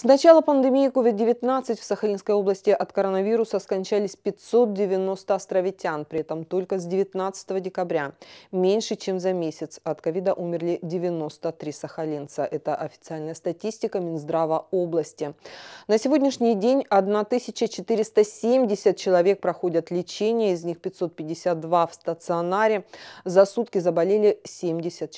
С начала пандемии COVID-19 в Сахалинской области от коронавируса скончались 590 островитян, при этом только с 19 декабря. Меньше чем за месяц от ковида умерли 93 сахалинца. Это официальная статистика Минздрава области. На сегодняшний день 1470 человек проходят лечение, из них 552 в стационаре. За сутки заболели 70 человек.